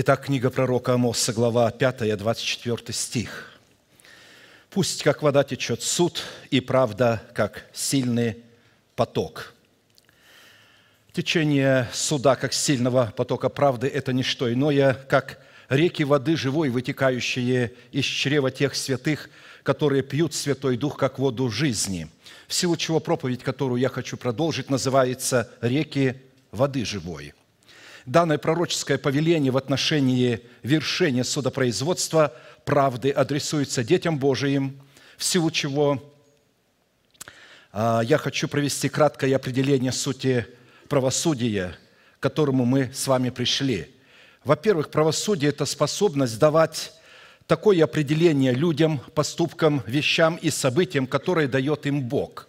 Итак, книга пророка Амоса, глава 5, 24 стих. «Пусть, как вода течет суд, и правда, как сильный поток». Течение суда, как сильного потока правды, это не что иное, как реки воды живой, вытекающие из чрева тех святых, которые пьют Святой Дух как воду жизни. В силу чего проповедь, которую я хочу продолжить, называется «Реки воды живой» данное пророческое повеление в отношении вершения судопроизводства правды адресуется детям Божиим, в силу чего а, я хочу провести краткое определение сути правосудия, к которому мы с вами пришли. Во-первых, правосудие – это способность давать такое определение людям, поступкам, вещам и событиям, которые дает им Бог.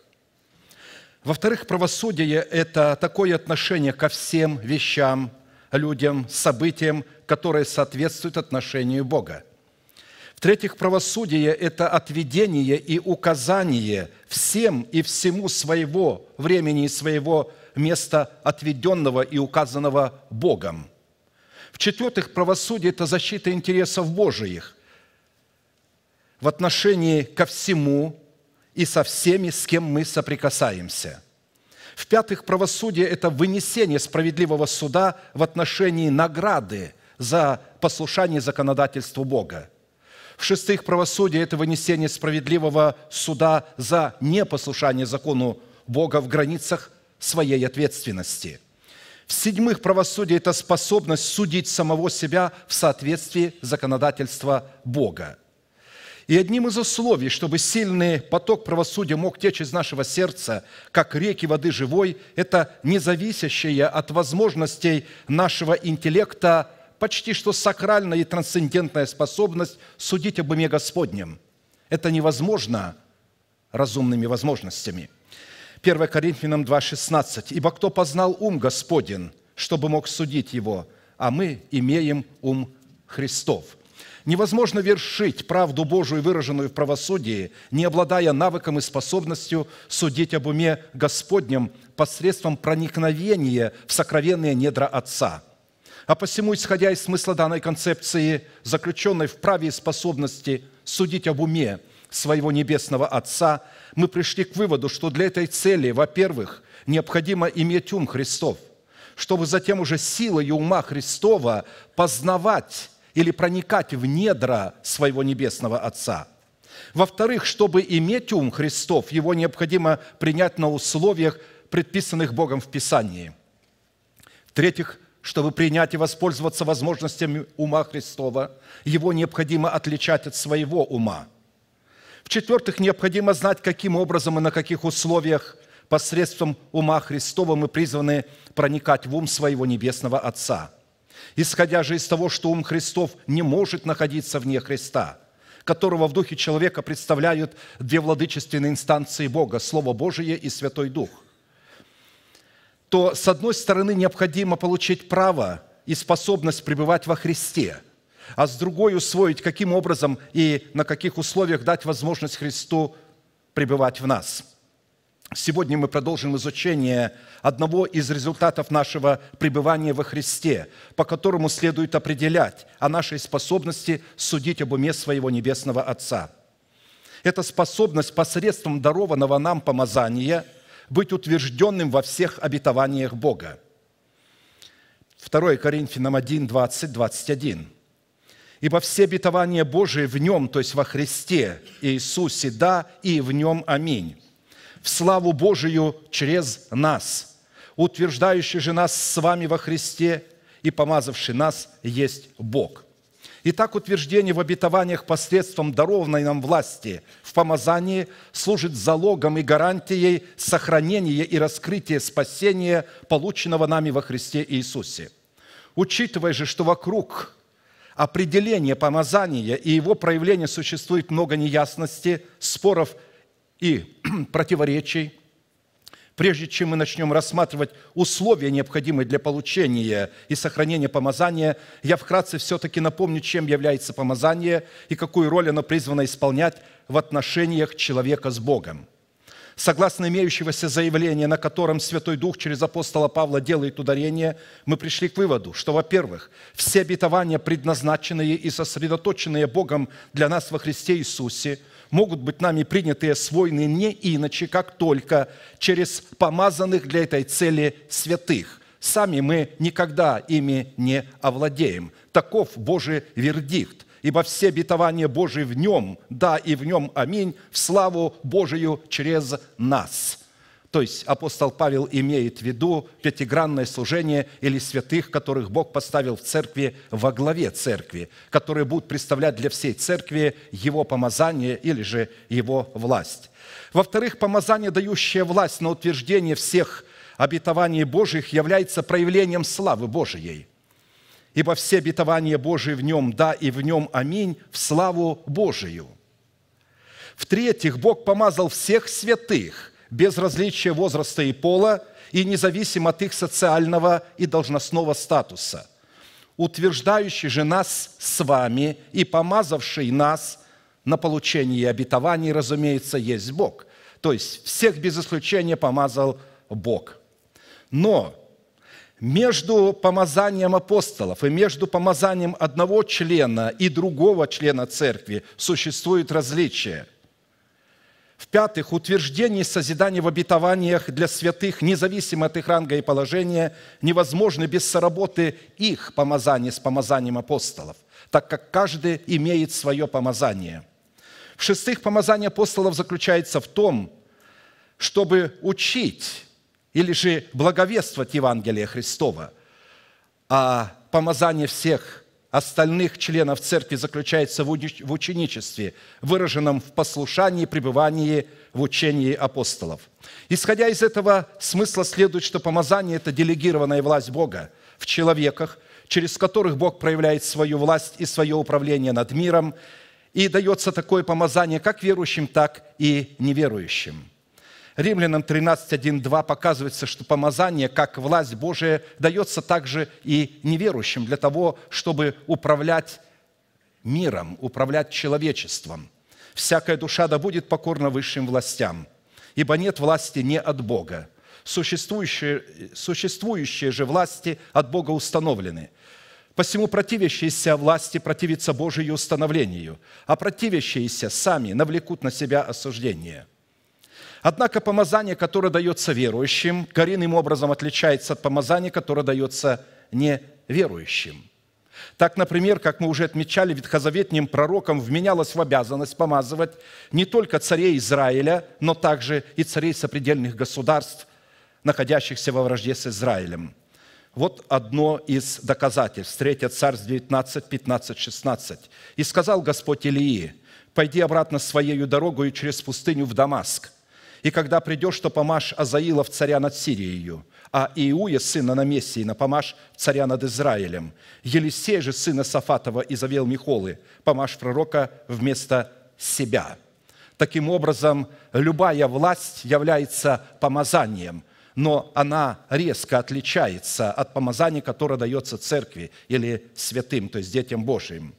Во-вторых, правосудие – это такое отношение ко всем вещам, людям, событиям, которые соответствуют отношению Бога. В-третьих, правосудие – это отведение и указание всем и всему своего времени и своего места, отведенного и указанного Богом. В-четвертых, правосудие – это защита интересов Божиих в отношении ко всему и со всеми, с кем мы соприкасаемся – в-пятых, правосудие – это вынесение справедливого суда в отношении награды за послушание законодательству Бога. В-шестых, правосудие – это вынесение справедливого суда за непослушание закону Бога в границах своей ответственности. В-седьмых, правосудие – это способность судить самого себя в соответствии законодательства Бога – и одним из условий, чтобы сильный поток правосудия мог течь из нашего сердца, как реки воды живой, это независящее от возможностей нашего интеллекта почти что сакральная и трансцендентная способность судить об уме Господнем. Это невозможно разумными возможностями. 1 Коринфянам 2,16. «Ибо кто познал ум Господен, чтобы мог судить его, а мы имеем ум Христов». Невозможно вершить правду Божию, выраженную в правосудии, не обладая навыком и способностью судить об уме Господнем посредством проникновения в сокровенные недра Отца. А посему, исходя из смысла данной концепции, заключенной в праве и способности судить об уме своего Небесного Отца, мы пришли к выводу, что для этой цели, во-первых, необходимо иметь ум Христов, чтобы затем уже силой ума Христова познавать или проникать в недра своего Небесного Отца. Во-вторых, чтобы иметь ум Христов, его необходимо принять на условиях, предписанных Богом в Писании. В-третьих, чтобы принять и воспользоваться возможностями ума Христова, его необходимо отличать от своего ума. В-четвертых, необходимо знать, каким образом и на каких условиях посредством ума Христова мы призваны проникать в ум своего Небесного Отца – исходя же из того, что ум Христов не может находиться вне Христа, которого в духе человека представляют две владычественные инстанции Бога – Слово Божие и Святой Дух, то, с одной стороны, необходимо получить право и способность пребывать во Христе, а с другой – усвоить, каким образом и на каких условиях дать возможность Христу пребывать в нас – Сегодня мы продолжим изучение одного из результатов нашего пребывания во Христе, по которому следует определять о нашей способности судить об уме своего Небесного Отца. Это способность посредством дарованного нам помазания быть утвержденным во всех обетованиях Бога. 2 Коринфянам 1, 20, 21. «Ибо все обетования Божии в Нем, то есть во Христе Иисусе, да, и в Нем, аминь» в славу Божию через нас, утверждающий же нас с вами во Христе и помазавший нас есть Бог». Итак, утверждение в обетованиях посредством дарованной нам власти в помазании служит залогом и гарантией сохранения и раскрытия спасения, полученного нами во Христе Иисусе. Учитывая же, что вокруг определения помазания и его проявления существует много неясности, споров – и противоречий, прежде чем мы начнем рассматривать условия, необходимые для получения и сохранения помазания, я вкратце все-таки напомню, чем является помазание и какую роль оно призвано исполнять в отношениях человека с Богом. Согласно имеющегося заявления, на котором Святой Дух через апостола Павла делает ударение, мы пришли к выводу, что, во-первых, все обетования, предназначенные и сосредоточенные Богом для нас во Христе Иисусе – могут быть нами приняты и освоены не иначе, как только через помазанных для этой цели святых. Сами мы никогда ими не овладеем. Таков Божий вердикт ибо все обетования Божии в нем, да и в нем, аминь, в славу Божию через нас. То есть апостол Павел имеет в виду пятигранное служение или святых, которых Бог поставил в церкви во главе церкви, которые будут представлять для всей церкви его помазание или же его власть. Во-вторых, помазание, дающее власть на утверждение всех обетований Божьих, является проявлением славы Божией. Ибо все обетования Божии в нем, да, и в нем аминь, в славу Божию. В-третьих, Бог помазал всех святых – без различия возраста и пола и независимо от их социального и должностного статуса, утверждающий же нас с вами и помазавший нас на получение обетований, разумеется, есть Бог. То есть всех без исключения помазал Бог. Но между помазанием апостолов и между помазанием одного члена и другого члена церкви существует различие – в-пятых, утверждение созидания в обетованиях для святых, независимо от их ранга и положения, невозможно без соработы их помазания с помазанием апостолов, так как каждый имеет свое помазание. В-шестых, помазание апостолов заключается в том, чтобы учить или же благовествовать Евангелие Христова, а помазание всех остальных членов церкви заключается в ученичестве, выраженном в послушании, пребывании в учении апостолов. Исходя из этого смысла следует, что помазание – это делегированная власть Бога в человеках, через которых Бог проявляет свою власть и свое управление над миром, и дается такое помазание как верующим, так и неверующим. Римлянам 13.1.2 показывается, что помазание, как власть Божия, дается также и неверующим для того, чтобы управлять миром, управлять человечеством. «Всякая душа да будет покорна высшим властям, ибо нет власти не от Бога. Существующие, существующие же власти от Бога установлены. Посему противящиеся власти противятся Божию установлению, а противящиеся сами навлекут на себя осуждение». Однако помазание, которое дается верующим, коренным образом отличается от помазания, которое дается неверующим. Так, например, как мы уже отмечали, ветхозаветним пророкам вменялась в обязанность помазывать не только царей Израиля, но также и царей сопредельных государств, находящихся во вражде с Израилем. Вот одно из доказательств. 3 Царств 19, 15, 16. «И сказал Господь Илии, «Пойди обратно своею дорогою через пустыню в Дамаск, и когда придешь, что помашь Азаила в царя над Сирией, а Иуя, сына на помаш царя над Израилем. Елисей же, сына Сафатова из Авел Михолы, помаш пророка вместо себя». Таким образом, любая власть является помазанием, но она резко отличается от помазания, которое дается церкви или святым, то есть детям Божьим –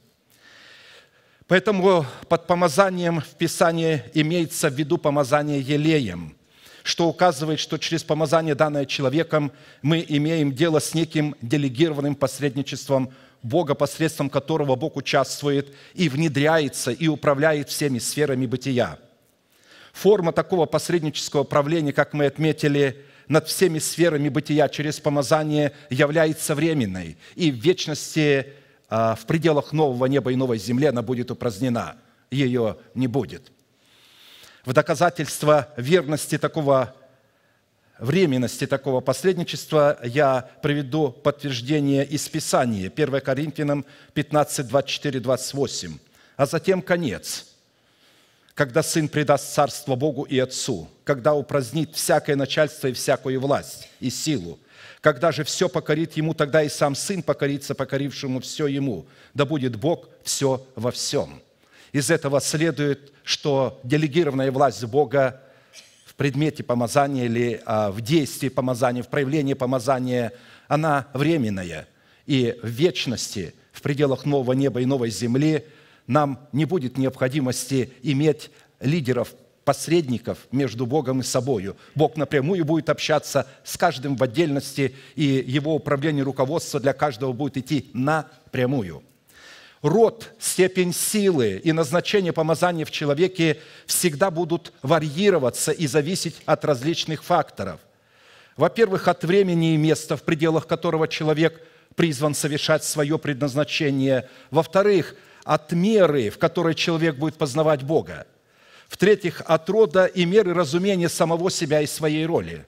Поэтому под помазанием в Писании имеется в виду помазание елеем, что указывает, что через помазание, данное человеком, мы имеем дело с неким делегированным посредничеством Бога, посредством которого Бог участвует и внедряется, и управляет всеми сферами бытия. Форма такого посреднического правления, как мы отметили, над всеми сферами бытия через помазание является временной и в вечности а, в пределах нового неба и новой земли она будет упразднена, ее не будет. В доказательство верности такого временности такого посредничества я приведу подтверждение из Писания, 1 Коринфянам 15, 24, 28. «А затем конец, когда Сын предаст царство Богу и Отцу, когда упразднит всякое начальство и всякую власть и силу, когда же все покорит ему, тогда и сам сын покорится покорившему все ему. Да будет Бог все во всем». Из этого следует, что делегированная власть Бога в предмете помазания или а, в действии помазания, в проявлении помазания, она временная. И в вечности, в пределах нового неба и новой земли, нам не будет необходимости иметь лидеров посредников между Богом и собою. Бог напрямую будет общаться с каждым в отдельности, и его управление, руководство для каждого будет идти напрямую. Род, степень силы и назначение помазания в человеке всегда будут варьироваться и зависеть от различных факторов. Во-первых, от времени и места, в пределах которого человек призван совершать свое предназначение. Во-вторых, от меры, в которой человек будет познавать Бога – в-третьих, от рода и меры разумения самого себя и своей роли.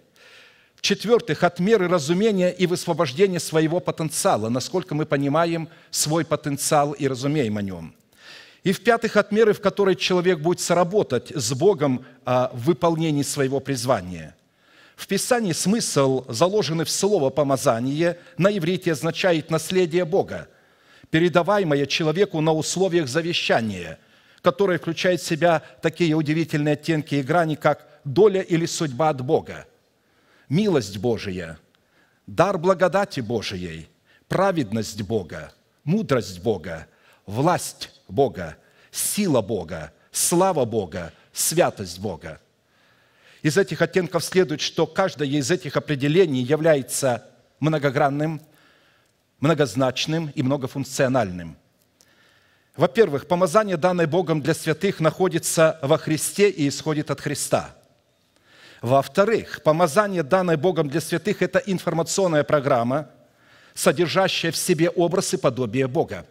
В-четвертых, от меры разумения и высвобождения своего потенциала, насколько мы понимаем свой потенциал и разумеем о нем. И в-пятых, от меры, в которой человек будет сработать с Богом а, в выполнении своего призвания – в Писании смысл, заложенный в слово «помазание», на иврите означает «наследие Бога», передаваемое человеку на условиях завещания, которая включает в себя такие удивительные оттенки и грани, как доля или судьба от Бога, милость Божия, дар благодати Божией, праведность Бога, мудрость Бога, власть Бога, сила Бога, слава Бога, святость Бога. Из этих оттенков следует, что каждое из этих определений является многогранным, многозначным и многофункциональным – во-первых, помазание, данное Богом для святых, находится во Христе и исходит от Христа. Во-вторых, помазание, данное Богом для святых, это информационная программа, содержащая в себе образ и подобие Бога.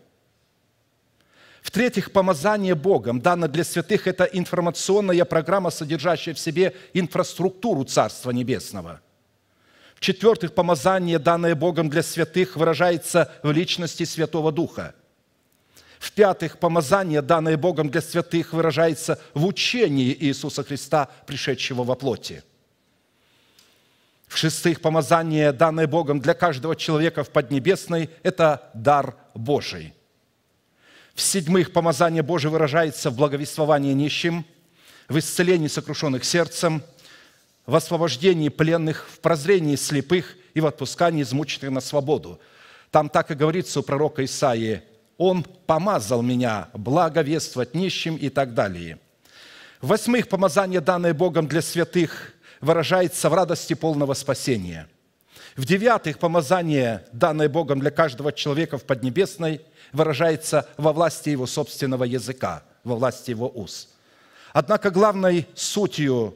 В-третьих, помазание Богом, данное для святых, это информационная программа, содержащая в себе инфраструктуру Царства Небесного. В-четвертых, помазание, данное Богом для святых, выражается в личности Святого Духа – в-пятых, помазание, данное Богом для святых, выражается в учении Иисуса Христа, пришедшего во плоти. В-шестых, помазание, данное Богом для каждого человека в Поднебесной, это дар Божий. В-седьмых, помазание Божие выражается в благовествовании нищим, в исцелении сокрушенных сердцем, в освобождении пленных, в прозрении слепых и в отпускании измученных на свободу. Там так и говорится у пророка Исаии – он помазал меня благовествовать нищим и так далее. восьмых помазание, данное Богом для святых, выражается в радости полного спасения. В-девятых, помазание, данное Богом для каждого человека в Поднебесной, выражается во власти его собственного языка, во власти его уст. Однако главной сутью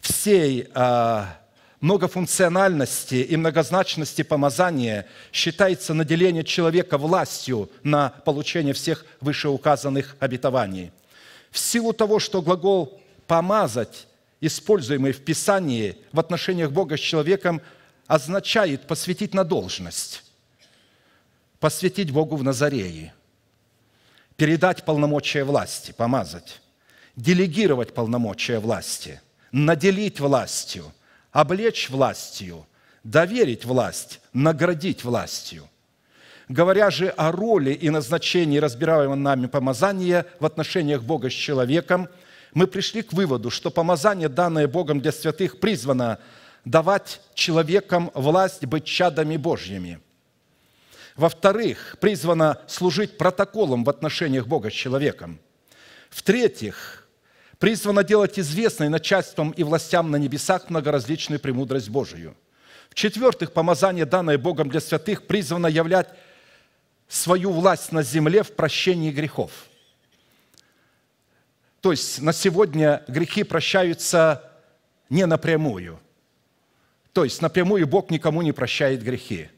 всей а, многофункциональности и многозначности помазания считается наделение человека властью на получение всех вышеуказанных обетований. В силу того, что глагол «помазать», используемый в Писании в отношениях Бога с человеком, означает посвятить на должность, посвятить Богу в Назарее, передать полномочия власти, помазать, делегировать полномочия власти, наделить властью – облечь властью, доверить власть, наградить властью. Говоря же о роли и назначении разбираемого нами помазания в отношениях Бога с человеком, мы пришли к выводу, что помазание, данное Богом для святых, призвано давать человекам власть быть чадами Божьими. Во-вторых, призвано служить протоколом в отношениях Бога с человеком. В-третьих, Призвано делать известной начальством и властям на небесах многоразличную премудрость Божию. В-четвертых, помазание, данное Богом для святых, призвано являть свою власть на земле в прощении грехов. То есть на сегодня грехи прощаются не напрямую. То есть напрямую Бог никому не прощает грехи.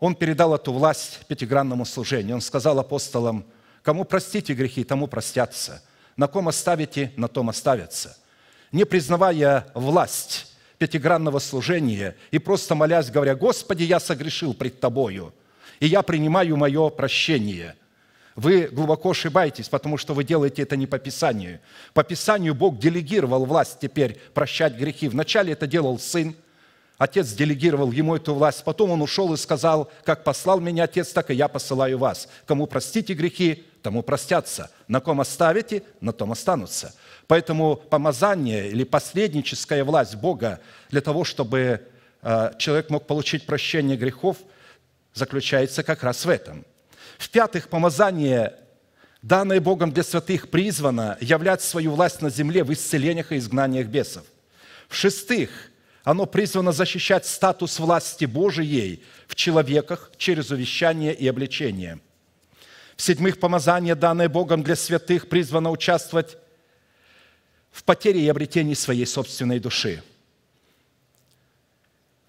Он передал эту власть пятигранному служению. Он сказал апостолам, кому простите грехи, тому простятся – на ком оставите, на том оставятся. Не признавая власть пятигранного служения и просто молясь, говоря, «Господи, я согрешил пред Тобою, и я принимаю мое прощение», вы глубоко ошибаетесь, потому что вы делаете это не по Писанию. По Писанию Бог делегировал власть теперь прощать грехи. Вначале это делал Сын, Отец делегировал ему эту власть. Потом он ушел и сказал, как послал меня Отец, так и я посылаю вас. Кому простите грехи, тому простятся. На ком оставите, на том останутся. Поэтому помазание или последническая власть Бога для того, чтобы э, человек мог получить прощение грехов, заключается как раз в этом. В-пятых, помазание, данное Богом для святых, призвано являть свою власть на земле в исцелениях и изгнаниях бесов. В-шестых, оно призвано защищать статус власти Божией в человеках через увещание и обличение – в-седьмых, помазание, данное Богом для святых, призвано участвовать в потере и обретении своей собственной души.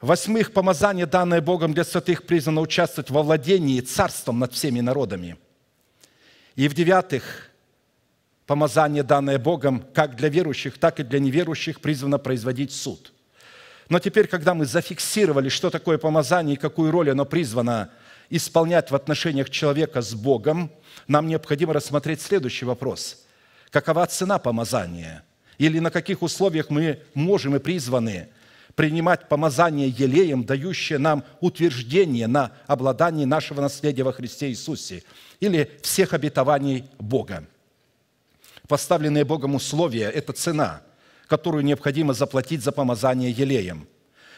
восьмых помазание, данное Богом для святых, призвано участвовать во владении царством над всеми народами. И в-девятых, помазание, данное Богом, как для верующих, так и для неверующих, призвано производить суд – но теперь, когда мы зафиксировали, что такое помазание и какую роль оно призвано исполнять в отношениях человека с Богом, нам необходимо рассмотреть следующий вопрос. Какова цена помазания? Или на каких условиях мы можем и призваны принимать помазание елеем, дающее нам утверждение на обладании нашего наследия во Христе Иисусе или всех обетований Бога. Поставленные Богом условия – это цена, которую необходимо заплатить за помазание елеем,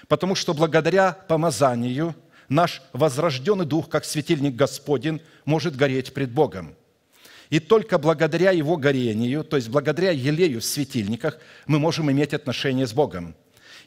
потому что благодаря помазанию – наш возрожденный дух, как светильник Господень, может гореть пред Богом. И только благодаря его горению, то есть благодаря елею в светильниках, мы можем иметь отношение с Богом.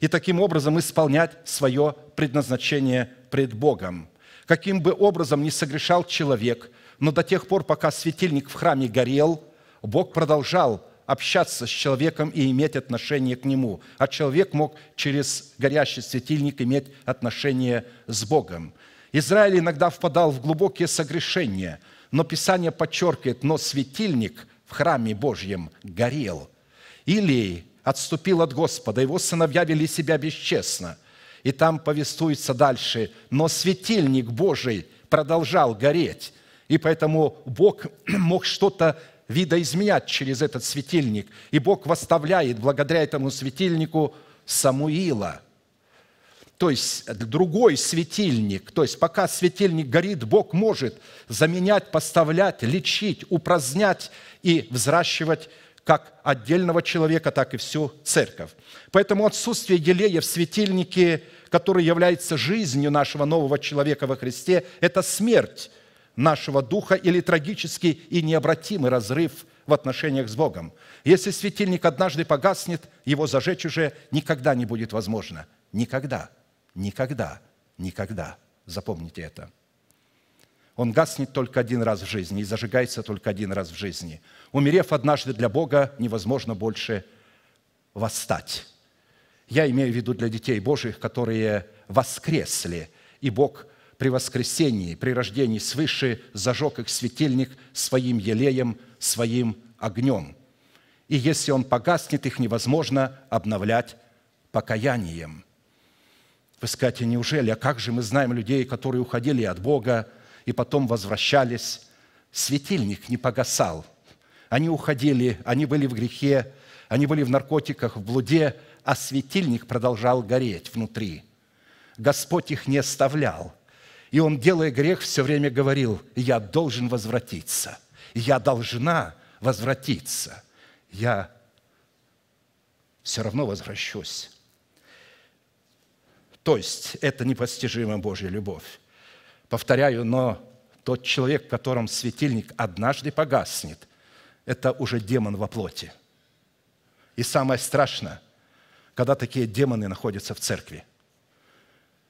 И таким образом исполнять свое предназначение пред Богом. Каким бы образом ни согрешал человек, но до тех пор, пока светильник в храме горел, Бог продолжал общаться с человеком и иметь отношение к нему, а человек мог через горящий светильник иметь отношение с Богом. Израиль иногда впадал в глубокие согрешения, но Писание подчеркивает, но светильник в храме Божьем горел. Или отступил от Господа, его сыновья вели себя бесчестно. И там повествуется дальше, но светильник Божий продолжал гореть, и поэтому Бог мог что-то видоизменять через этот светильник. И Бог восставляет благодаря этому светильнику Самуила. То есть другой светильник, то есть пока светильник горит, Бог может заменять, поставлять, лечить, упразднять и взращивать как отдельного человека, так и всю церковь. Поэтому отсутствие елея в светильнике, который является жизнью нашего нового человека во Христе, это смерть, нашего духа или трагический и необратимый разрыв в отношениях с Богом. Если светильник однажды погаснет, его зажечь уже никогда не будет возможно. Никогда, никогда, никогда. Запомните это. Он гаснет только один раз в жизни и зажигается только один раз в жизни. Умерев однажды для Бога, невозможно больше восстать. Я имею в виду для детей Божьих, которые воскресли, и Бог при воскресении, при рождении свыше зажег их светильник своим елеем, своим огнем. И если он погаснет, их невозможно обновлять покаянием. Вы скажете, неужели, а как же мы знаем людей, которые уходили от Бога и потом возвращались? Светильник не погасал. Они уходили, они были в грехе, они были в наркотиках, в блуде, а светильник продолжал гореть внутри. Господь их не оставлял – и он, делая грех, все время говорил, я должен возвратиться, я должна возвратиться, я все равно возвращусь. То есть это непостижимая Божья любовь. Повторяю, но тот человек, в котором светильник однажды погаснет, это уже демон во плоти. И самое страшное, когда такие демоны находятся в церкви –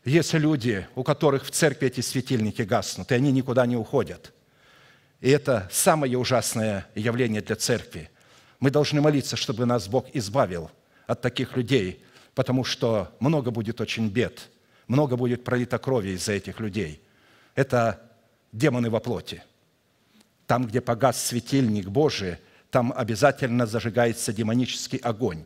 есть люди, у которых в церкви эти светильники гаснут, и они никуда не уходят. И это самое ужасное явление для церкви. Мы должны молиться, чтобы нас Бог избавил от таких людей, потому что много будет очень бед, много будет пролито крови из-за этих людей. Это демоны во плоти. Там, где погас светильник Божий, там обязательно зажигается демонический огонь.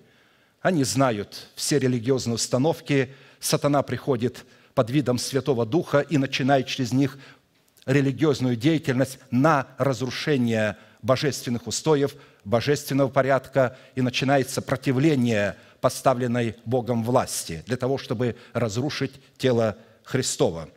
Они знают все религиозные установки – сатана приходит под видом Святого Духа и начинает через них религиозную деятельность на разрушение божественных устоев, божественного порядка, и начинается противление поставленной Богом власти для того, чтобы разрушить тело Христова.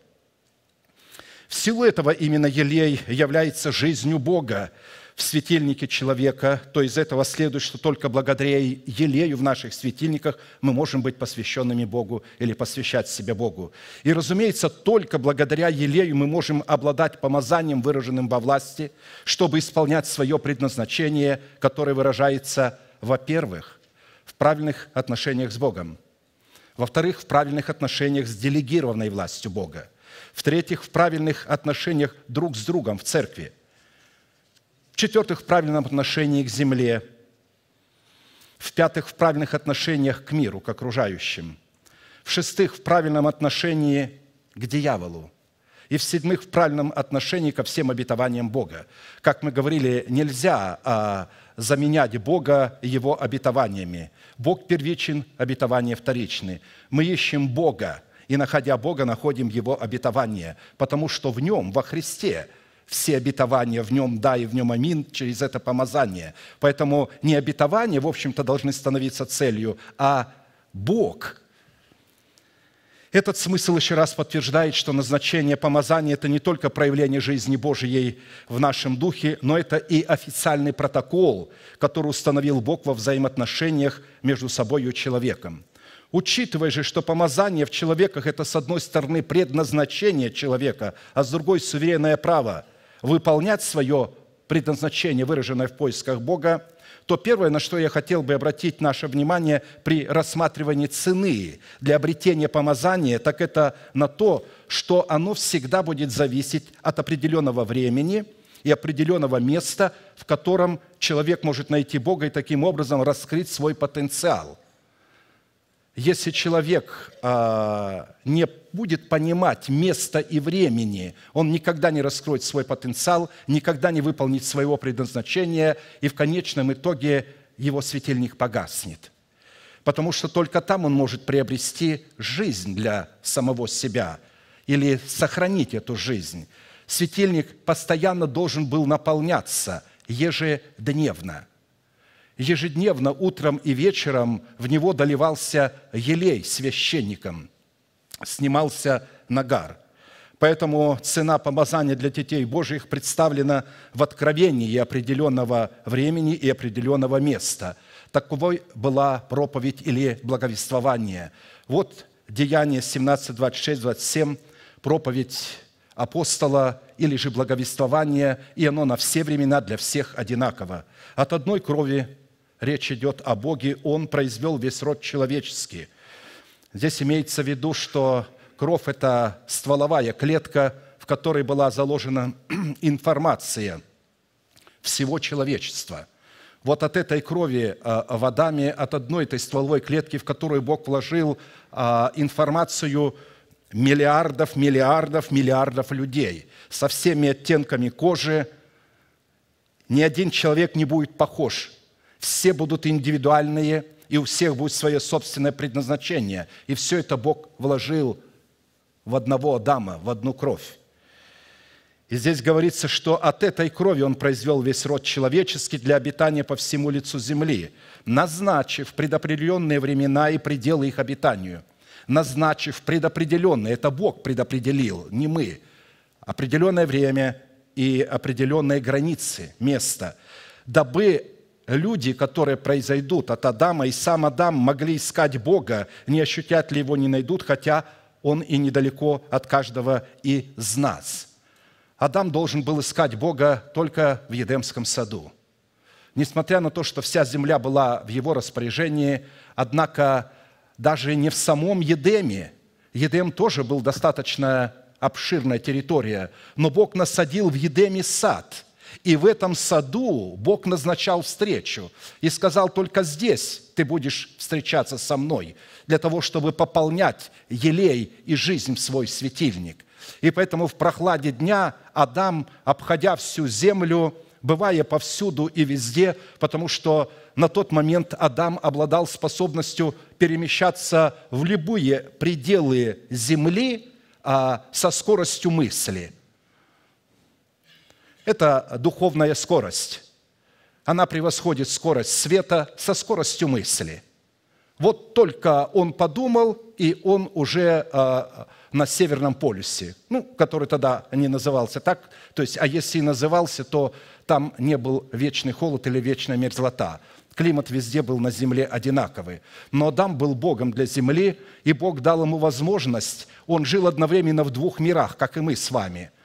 В силу этого именно елей является жизнью Бога, в светильнике человека, то из этого следует, что только благодаря елею в наших светильниках мы можем быть посвященными Богу или посвящать себя Богу. И, разумеется, только благодаря елею мы можем обладать помазанием, выраженным во власти, чтобы исполнять свое предназначение, которое выражается, во-первых, в правильных отношениях с Богом, во-вторых, в правильных отношениях с делегированной властью Бога – в-третьих, в правильных отношениях друг с другом в церкви, в-четвертых, в правильном отношении к земле. В-пятых, в правильных отношениях к миру, к окружающим. В-шестых, в правильном отношении к дьяволу. И в-седьмых, в правильном отношении ко всем обетованиям Бога. Как мы говорили, нельзя а, заменять Бога Его обетованиями. Бог первичен, обетование вторичны. Мы ищем Бога, и, находя Бога, находим Его обетование, потому что в Нем, во Христе – все обетования в нем «да» и в нем «амин» через это помазание. Поэтому не обетования, в общем-то, должны становиться целью, а Бог. Этот смысл еще раз подтверждает, что назначение помазания – это не только проявление жизни Божией в нашем духе, но это и официальный протокол, который установил Бог во взаимоотношениях между собой и человеком – Учитывая же, что помазание в человеках – это, с одной стороны, предназначение человека, а с другой – суверенное право – выполнять свое предназначение, выраженное в поисках Бога, то первое, на что я хотел бы обратить наше внимание при рассматривании цены для обретения помазания, так это на то, что оно всегда будет зависеть от определенного времени и определенного места, в котором человек может найти Бога и таким образом раскрыть свой потенциал если человек э, не будет понимать места и времени, он никогда не раскроет свой потенциал, никогда не выполнит своего предназначения, и в конечном итоге его светильник погаснет. Потому что только там он может приобрести жизнь для самого себя или сохранить эту жизнь. Светильник постоянно должен был наполняться ежедневно ежедневно утром и вечером в него доливался елей священником, снимался нагар. Поэтому цена помазания для детей Божьих представлена в откровении определенного времени и определенного места. Таковой была проповедь или благовествование. Вот Деяние 17, 26, 27, проповедь апостола или же благовествование, и оно на все времена для всех одинаково. От одной крови речь идет о Боге, Он произвел весь род человеческий. Здесь имеется в виду, что кровь – это стволовая клетка, в которой была заложена информация всего человечества. Вот от этой крови а, в Адаме, от одной этой стволовой клетки, в которую Бог вложил а, информацию миллиардов, миллиардов, миллиардов людей со всеми оттенками кожи, ни один человек не будет похож все будут индивидуальные, и у всех будет свое собственное предназначение. И все это Бог вложил в одного Адама, в одну кровь. И здесь говорится, что от этой крови он произвел весь род человеческий для обитания по всему лицу земли, назначив предопределенные времена и пределы их обитанию. Назначив предопределенные, это Бог предопределил, не мы, определенное время и определенные границы, место, дабы люди, которые произойдут от Адама, и сам Адам могли искать Бога, не ощутят ли его, не найдут, хотя он и недалеко от каждого из нас. Адам должен был искать Бога только в Едемском саду. Несмотря на то, что вся земля была в его распоряжении, однако даже не в самом Едеме, Едем тоже был достаточно обширная территория, но Бог насадил в Едеме сад – и в этом саду Бог назначал встречу и сказал, только здесь ты будешь встречаться со мной, для того, чтобы пополнять елей и жизнь в свой светильник. И поэтому в прохладе дня Адам, обходя всю землю, бывая повсюду и везде, потому что на тот момент Адам обладал способностью перемещаться в любые пределы земли а, со скоростью мысли – это духовная скорость. Она превосходит скорость света со скоростью мысли. Вот только он подумал, и он уже э, на Северном полюсе, ну, который тогда не назывался так, то есть, а если и назывался, то там не был вечный холод или вечная мерзлота. Климат везде был на земле одинаковый. Но Адам был Богом для земли, и Бог дал ему возможность. Он жил одновременно в двух мирах, как и мы с вами –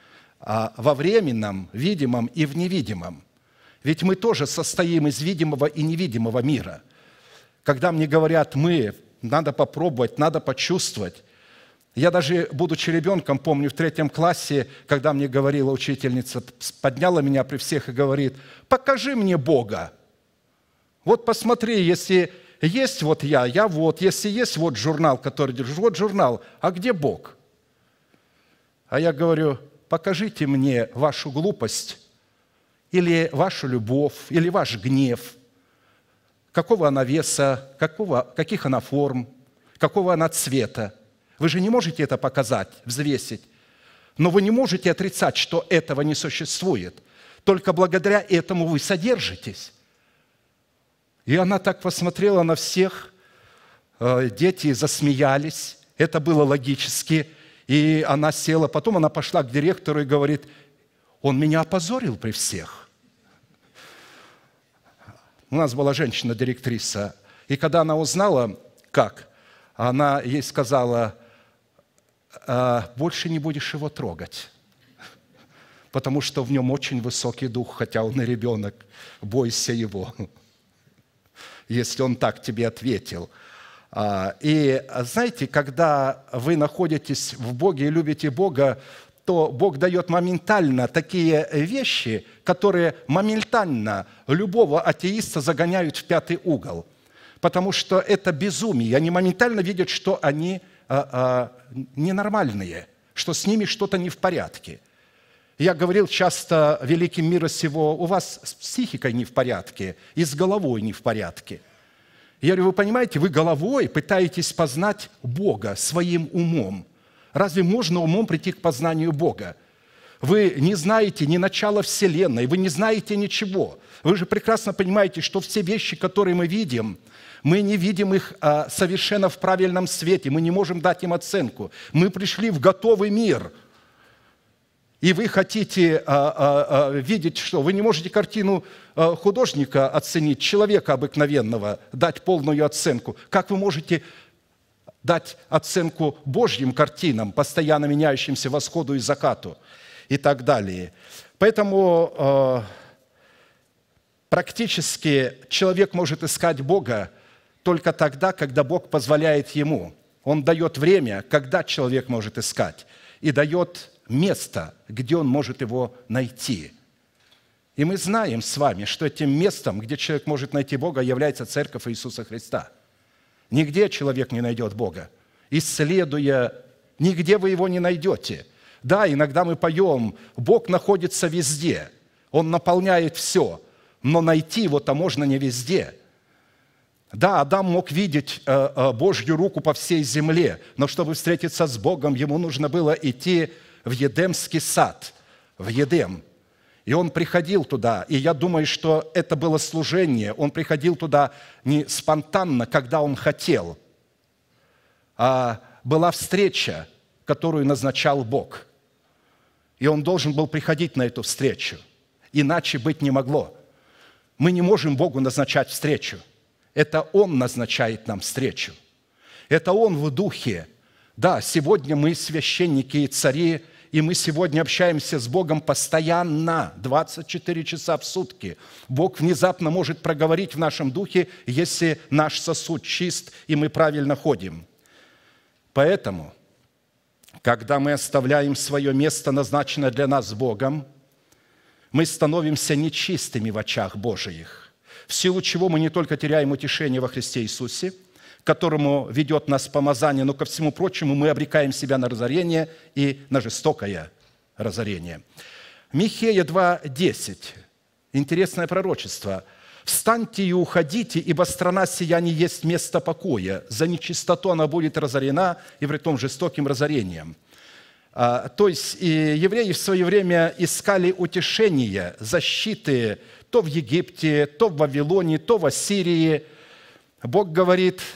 а, во временном, видимом и в невидимом. Ведь мы тоже состоим из видимого и невидимого мира. Когда мне говорят «мы», надо попробовать, надо почувствовать, я даже, будучи ребенком, помню, в третьем классе, когда мне говорила учительница, подняла меня при всех и говорит, покажи мне Бога. Вот посмотри, если есть вот я, я вот, если есть вот журнал, который держу, вот журнал, а где Бог? А я говорю, покажите мне вашу глупость или вашу любовь, или ваш гнев, какого она веса, какого, каких она форм, какого она цвета. Вы же не можете это показать, взвесить. Но вы не можете отрицать, что этого не существует. Только благодаря этому вы содержитесь. И она так посмотрела на всех, э, дети засмеялись, это было логически – и она села, потом она пошла к директору и говорит, он меня опозорил при всех. У нас была женщина-директриса, и когда она узнала, как, она ей сказала, «А, больше не будешь его трогать потому что в нем очень высокий дух, хотя он и ребенок. Бойся его, если он так тебе ответил – а, и знаете, когда вы находитесь в Боге и любите Бога, то Бог дает моментально такие вещи, которые моментально любого атеиста загоняют в пятый угол. Потому что это безумие. Они моментально видят, что они а, а, ненормальные, что с ними что-то не в порядке. Я говорил часто великим мира сего, у вас с психикой не в порядке, и с головой не в порядке – я говорю, вы понимаете, вы головой пытаетесь познать Бога своим умом. Разве можно умом прийти к познанию Бога? Вы не знаете ни начала Вселенной, вы не знаете ничего. Вы же прекрасно понимаете, что все вещи, которые мы видим, мы не видим их а, совершенно в правильном свете, мы не можем дать им оценку. Мы пришли в готовый мир – и вы хотите а, а, а, видеть, что вы не можете картину э, художника оценить, человека обыкновенного, дать полную оценку. Как вы можете дать оценку Божьим картинам, постоянно меняющимся восходу и закату и так далее. Поэтому э, практически человек может искать Бога только тогда, когда Бог позволяет ему. Он дает время, когда человек может искать, и дает место, где он может его найти. И мы знаем с вами, что этим местом, где человек может найти Бога, является Церковь Иисуса Христа. Нигде человек не найдет Бога. Исследуя, нигде вы его не найдете. Да, иногда мы поем, Бог находится везде, Он наполняет все, но найти его-то можно не везде – да, Адам мог видеть э, э, Божью руку по всей земле, но чтобы встретиться с Богом, ему нужно было идти в Едемский сад, в Едем. И он приходил туда, и я думаю, что это было служение. Он приходил туда не спонтанно, когда он хотел, а была встреча, которую назначал Бог. И он должен был приходить на эту встречу. Иначе быть не могло. Мы не можем Богу назначать встречу. Это Он назначает нам встречу. Это Он в духе. Да, сегодня мы священники и цари – и мы сегодня общаемся с Богом постоянно, 24 часа в сутки. Бог внезапно может проговорить в нашем духе, если наш сосуд чист и мы правильно ходим. Поэтому, когда мы оставляем свое место, назначенное для нас Богом, мы становимся нечистыми в очах Божиих, в силу чего мы не только теряем утешение во Христе Иисусе – которому ведет нас помазание, но ко всему прочему мы обрекаем себя на разорение и на жестокое разорение. Михея 2.10. Интересное пророчество. «Встаньте и уходите, ибо страна сия не есть место покоя. За нечистоту она будет разорена, и при том жестоким разорением». А, то есть евреи в свое время искали утешение, защиты то в Египте, то в Вавилоне, то в Ассирии. Бог говорит –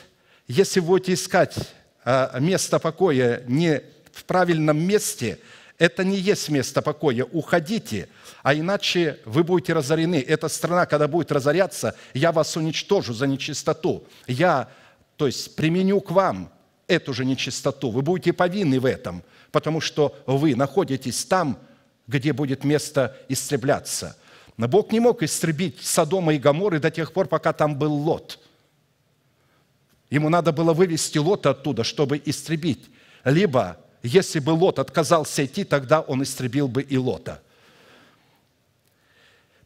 если будете искать э, место покоя не в правильном месте, это не есть место покоя. Уходите, а иначе вы будете разорены. Эта страна, когда будет разоряться, я вас уничтожу за нечистоту. Я, то есть, применю к вам эту же нечистоту. Вы будете повинны в этом, потому что вы находитесь там, где будет место истребляться. Но Бог не мог истребить Содома и Гаморы до тех пор, пока там был Лот – Ему надо было вывести Лота оттуда, чтобы истребить. Либо, если бы Лот отказался идти, тогда он истребил бы и Лота.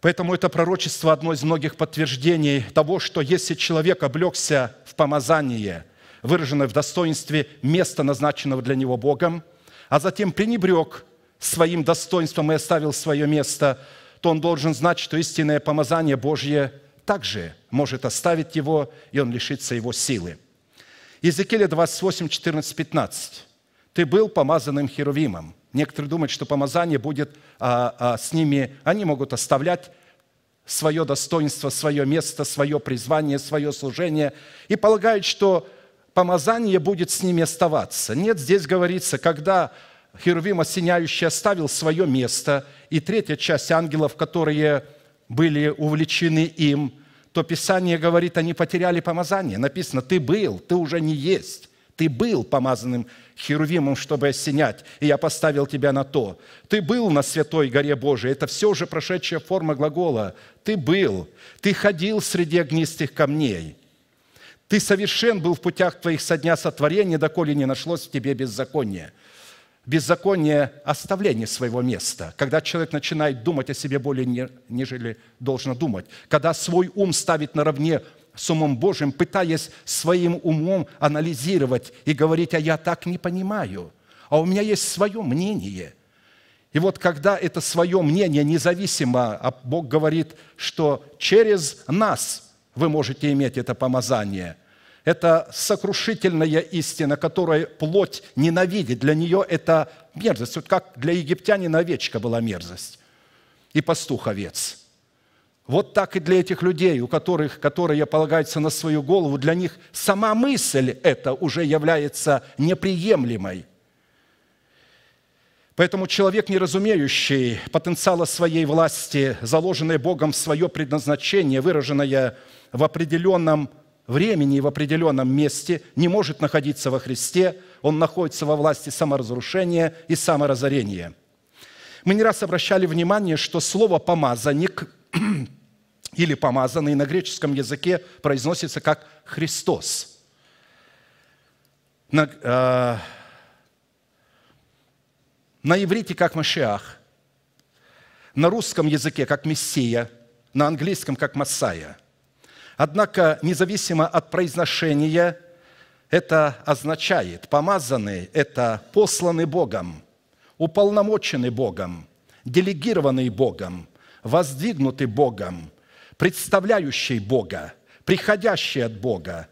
Поэтому это пророчество – одно из многих подтверждений того, что если человек облегся в помазание, выраженное в достоинстве места, назначенного для него Богом, а затем пренебрег своим достоинством и оставил свое место, то он должен знать, что истинное помазание Божье – также может оставить его, и он лишится его силы. Иезекииля 28, 14, 15. «Ты был помазанным херувимом». Некоторые думают, что помазание будет а, а, с ними. Они могут оставлять свое достоинство, свое место, свое призвание, свое служение и полагают, что помазание будет с ними оставаться. Нет, здесь говорится, когда Херувим осеняющий оставил свое место, и третья часть ангелов, которые были увлечены им, то Писание говорит, они потеряли помазание. Написано, ты был, ты уже не есть. Ты был помазанным херувимом, чтобы осенять, и я поставил тебя на то. Ты был на святой горе Божией. Это все уже прошедшая форма глагола. Ты был. Ты ходил среди огнистых камней. Ты совершен был в путях твоих со дня сотворения, доколе не нашлось в тебе беззакония беззаконие оставление своего места, когда человек начинает думать о себе более, нежели должно думать, когда свой ум ставит наравне с умом Божьим, пытаясь своим умом анализировать и говорить, а я так не понимаю, а у меня есть свое мнение. И вот когда это свое мнение независимо, а Бог говорит, что через нас вы можете иметь это помазание – это сокрушительная истина, которая плоть ненавидит. Для нее это мерзость. Вот как для египтянина овечка была мерзость и пастух овец. Вот так и для этих людей, у которых, которые полагаются на свою голову, для них сама мысль это уже является неприемлемой. Поэтому человек, не разумеющий потенциала своей власти, заложенной Богом в свое предназначение, выраженное в определенном времени и в определенном месте не может находиться во Христе, он находится во власти саморазрушения и саморазорения. Мы не раз обращали внимание, что слово «помазанник» или «помазанный» на греческом языке произносится как «Христос». На, э, на иврите как «Машиах», на русском языке как «Мессия», на английском как «Массая». Однако, независимо от произношения, это означает, помазанный – это посланный Богом, уполномоченный Богом, делегированный Богом, воздвигнутый Богом, представляющий Бога, приходящий от Бога,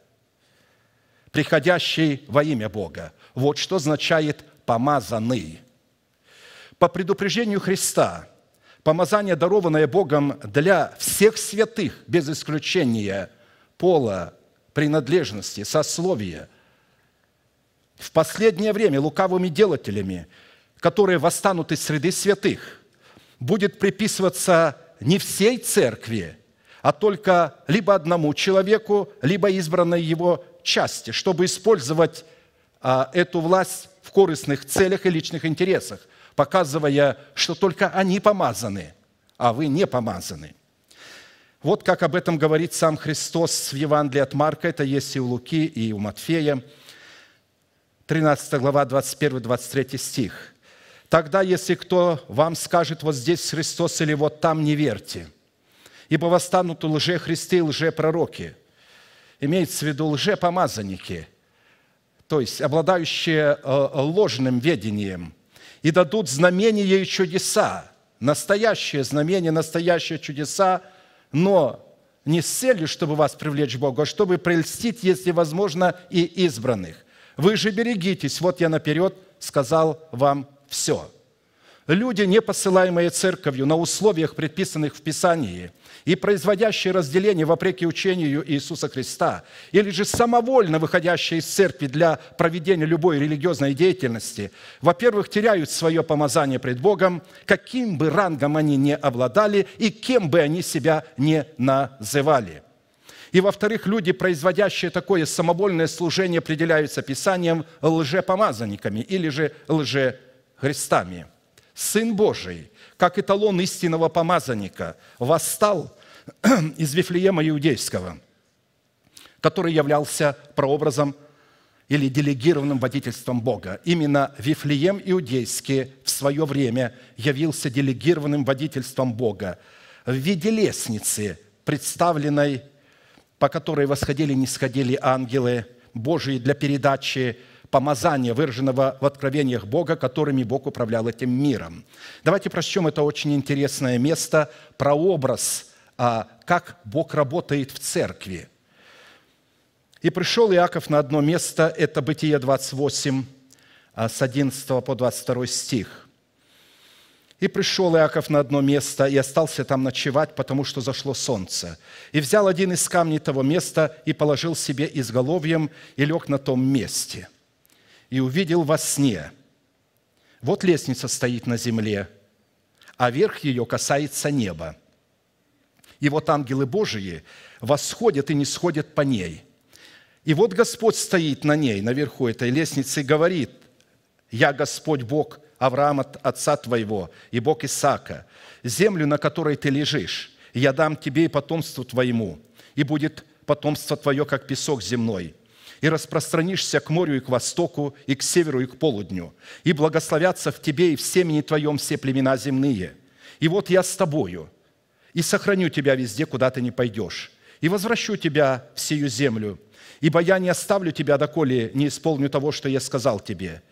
приходящий во имя Бога. Вот что означает «помазанный». По предупреждению Христа – Помазание, дарованное Богом для всех святых, без исключения пола, принадлежности, сословия, в последнее время лукавыми делателями, которые восстанут из среды святых, будет приписываться не всей церкви, а только либо одному человеку, либо избранной его части, чтобы использовать а, эту власть в корыстных целях и личных интересах показывая, что только они помазаны, а вы не помазаны. Вот как об этом говорит сам Христос в Евангелии от Марка, это есть и у Луки, и у Матфея, 13 глава, 21-23 стих. «Тогда, если кто вам скажет, вот здесь Христос или вот там, не верьте, ибо восстанут лже-христы и лже-пророки». Имеется в виду лже-помазанники, то есть обладающие э, э, ложным ведением – и дадут знамения и чудеса, настоящие знамения, настоящие чудеса, но не с целью, чтобы вас привлечь к Богу, а чтобы прельстить, если возможно, и избранных. Вы же берегитесь, вот я наперед сказал вам все. Люди, не посылаемые церковью на условиях, предписанных в Писании, и производящие разделение вопреки учению Иисуса Христа, или же самовольно выходящие из церкви для проведения любой религиозной деятельности, во-первых, теряют свое помазание пред Богом, каким бы рангом они не обладали и кем бы они себя не называли. И, во-вторых, люди, производящие такое самовольное служение, определяются Писанием лжепомазанниками или же лжехристами – Сын Божий, как эталон истинного помазанника, восстал из Вифлеема Иудейского, который являлся прообразом или делегированным водительством Бога. Именно Вифлеем Иудейский в свое время явился делегированным водительством Бога в виде лестницы, представленной, по которой восходили и нисходили ангелы Божии для передачи помазания, выраженного в откровениях Бога, которыми Бог управлял этим миром. Давайте прочтем это очень интересное место про образ, а, как Бог работает в церкви. «И пришел Иаков на одно место» – это Бытие 28, а, с 11 по 22 стих – и пришел Иаков на одно место и остался там ночевать, потому что зашло солнце. И взял один из камней того места и положил себе изголовьем и лег на том месте – и увидел во сне. Вот лестница стоит на земле, а верх ее касается неба. И вот ангелы Божии восходят и не сходят по ней. И вот Господь стоит на ней, наверху этой лестницы, и говорит, «Я Господь Бог Авраама, отца твоего, и Бог Исаака, землю, на которой ты лежишь, я дам тебе и потомству твоему, и будет потомство твое, как песок земной, и распространишься к морю и к востоку, и к северу и к полудню, и благословятся в тебе и в семени твоем все племена земные. И вот я с тобою, и сохраню тебя везде, куда ты не пойдешь, и возвращу тебя в сию землю, ибо я не оставлю тебя, доколе не исполню того, что я сказал тебе».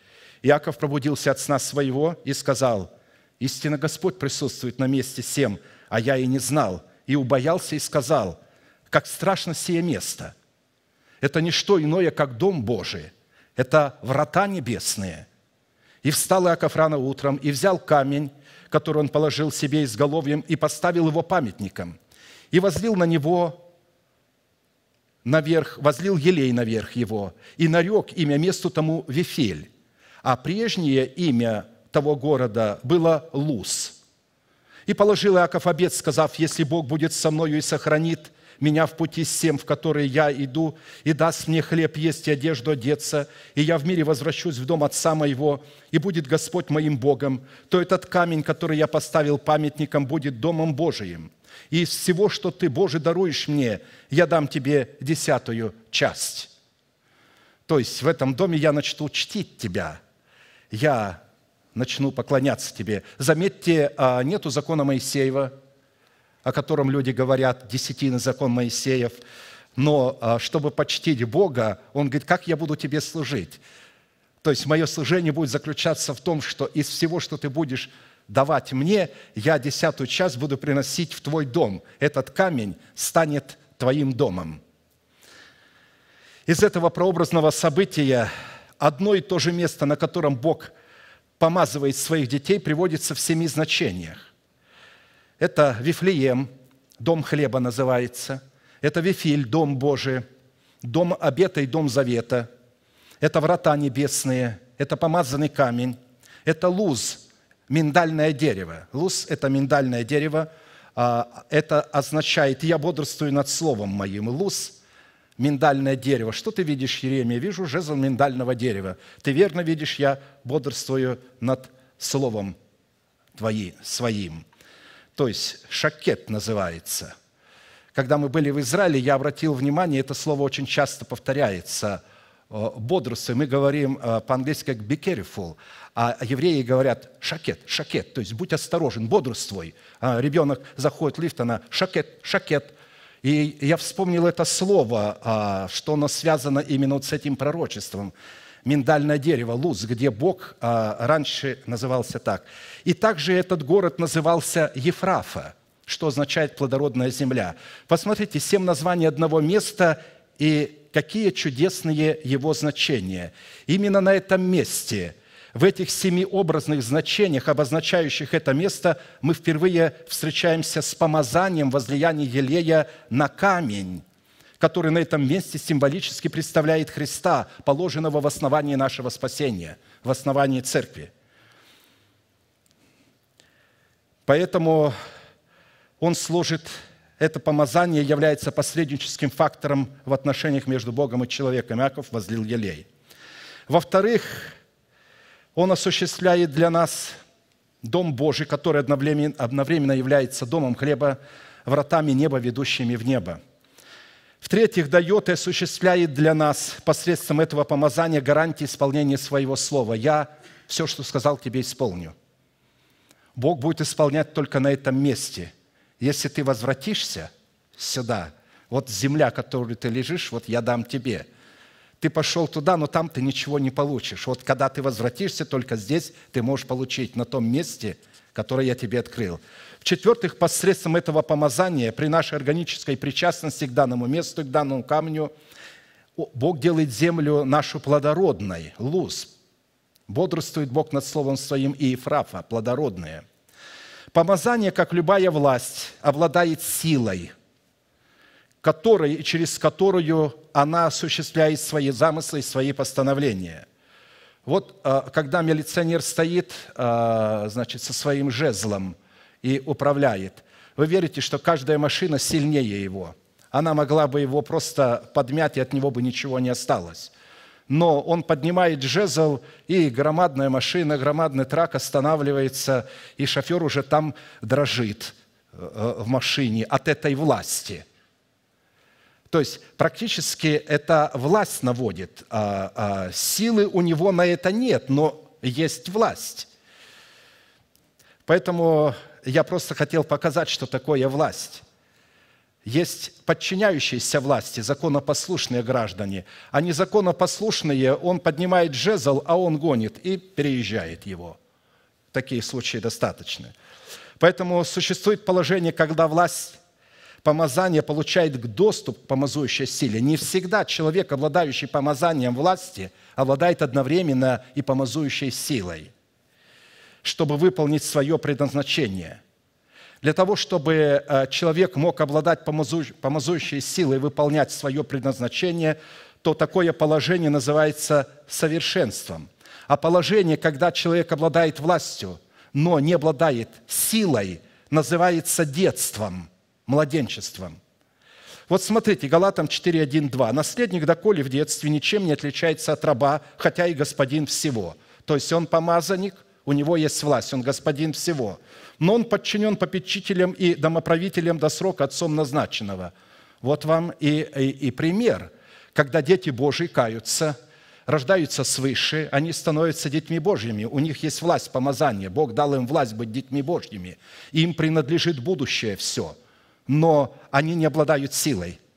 Иаков пробудился от сна своего и сказал, «Истинно Господь присутствует на месте всем, а я и не знал, и убоялся и сказал, как страшно сие место, это не что иное, как дом Божий. Это врата небесные. И встал Иаков рано утром, и взял камень, который он положил себе изголовьем, и поставил его памятником, и возлил на него наверх, возлил елей наверх его, и нарек имя месту тому Вифель, а прежнее имя того города было Лус. И положил Иаков обед, сказав, «Если Бог будет со мною и сохранит меня в пути всем, в которые я иду, и даст мне хлеб есть и одежду одеться, и я в мире возвращусь в дом отца моего, и будет Господь моим Богом, то этот камень, который я поставил памятником, будет домом Божиим. И из всего, что ты, Боже, даруешь мне, я дам тебе десятую часть». То есть в этом доме я начну чтить тебя, я начну поклоняться тебе. Заметьте, а, нету закона Моисеева – о котором люди говорят, десятины закон Моисеев. Но а, чтобы почтить Бога, он говорит, как я буду тебе служить? То есть мое служение будет заключаться в том, что из всего, что ты будешь давать мне, я десятую часть буду приносить в твой дом. Этот камень станет твоим домом. Из этого прообразного события одно и то же место, на котором Бог помазывает своих детей, приводится в семи значениях. Это Вифлеем, дом хлеба называется. Это Вифиль, дом Божий, дом обета и дом завета. Это врата небесные, это помазанный камень, это луз, миндальное дерево. Луз – это миндальное дерево, а, это означает «я бодрствую над словом моим». Луз – миндальное дерево. Что ты видишь, Еремия? Вижу жезл миндального дерева. Ты верно видишь, я бодрствую над словом твои, своим то есть шакет называется. Когда мы были в Израиле, я обратил внимание, это слово очень часто повторяется э, – бодрствуй, мы говорим э, по-английски как be careful, а евреи говорят шакет, шакет, то есть будь осторожен, бодрствуй. А ребенок заходит в лифт, она шакет, шакет. И я вспомнил это слово, а, что оно связано именно вот с этим пророчеством миндальное дерево, Луз, где Бог а, раньше назывался так. И также этот город назывался Ефрафа, что означает плодородная земля. Посмотрите, семь названий одного места и какие чудесные его значения. Именно на этом месте – в этих семи образных значениях, обозначающих это место, мы впервые встречаемся с помазанием возлияния Елея на камень, который на этом месте символически представляет Христа, положенного в основании нашего спасения, в основании церкви. Поэтому он служит, это помазание является посредническим фактором в отношениях между Богом и человеком. Иаков возлил елей. Во-вторых, он осуществляет для нас дом Божий, который одновременно, одновременно является домом хлеба, вратами неба, ведущими в небо. В-третьих, дает и осуществляет для нас посредством этого помазания гарантии исполнения своего слова. Я все, что сказал тебе, исполню. Бог будет исполнять только на этом месте. Если ты возвратишься сюда, вот земля, которой ты лежишь, вот я дам тебе. Ты пошел туда, но там ты ничего не получишь. Вот когда ты возвратишься, только здесь ты можешь получить, на том месте, которое я тебе открыл. В-четвертых, посредством этого помазания при нашей органической причастности к данному месту, к данному камню, Бог делает землю нашу плодородной, луз. Бодрствует Бог над словом своим и Ефрафа, плодородные. Помазание, как любая власть, обладает силой, которой, через которую она осуществляет свои замыслы и свои постановления – вот а, когда милиционер стоит, а, значит, со своим жезлом – и управляет. Вы верите, что каждая машина сильнее его. Она могла бы его просто подмять, и от него бы ничего не осталось. Но он поднимает жезл, и громадная машина, громадный трак останавливается, и шофер уже там дрожит э, э, в машине от этой власти – то есть практически это власть наводит. А, а, силы у него на это нет, но есть власть. Поэтому я просто хотел показать, что такое власть. Есть подчиняющиеся власти, законопослушные граждане. А незаконопослушные, он поднимает жезл, а он гонит и переезжает его. Такие случаи достаточно. Поэтому существует положение, когда власть помазание получает доступ к помазующей силе. Не всегда человек, обладающий помазанием власти, обладает одновременно и помазующей силой – чтобы выполнить свое предназначение. Для того, чтобы э, человек мог обладать помазующей силой выполнять свое предназначение, то такое положение называется совершенством. А положение, когда человек обладает властью, но не обладает силой, называется детством, младенчеством – вот смотрите, Галатам 4.1.2. «Наследник, доколе в детстве, ничем не отличается от раба, хотя и господин всего». То есть он помазанник, у него есть власть, он господин всего. Но он подчинен попечителям и домоправителям до срока отцом назначенного. Вот вам и, и, и пример, когда дети Божии каются, рождаются свыше, они становятся детьми Божьими. У них есть власть, помазание. Бог дал им власть быть детьми Божьими. Им принадлежит будущее все. Но они не обладают силой –